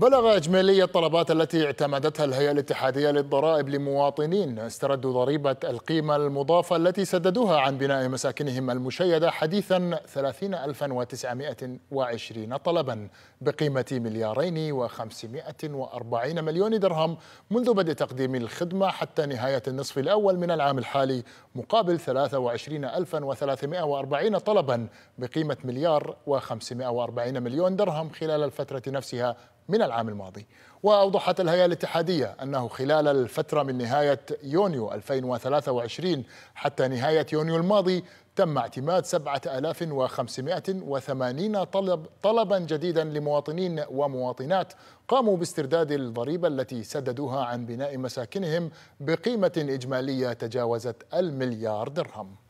بلغ إجمالي الطلبات التي اعتمدتها الهيئة الاتحادية للضرائب لمواطنين استردوا ضريبة القيمة المضافة التي سددوها عن بناء مساكنهم المشيدة حديثا 30920 طلبا بقيمة مليارين و540 مليون درهم منذ بدء تقديم الخدمة حتى نهاية النصف الأول من العام الحالي مقابل 23340 طلبا بقيمة مليار و540 مليون درهم خلال الفترة نفسها من العام الماضي وأوضحت الهيئة الاتحادية أنه خلال الفترة من نهاية يونيو 2023 حتى نهاية يونيو الماضي تم اعتماد 7580 طلب طلبا جديدا لمواطنين ومواطنات قاموا باسترداد الضريبة التي سددوها عن بناء مساكنهم بقيمة إجمالية تجاوزت المليار درهم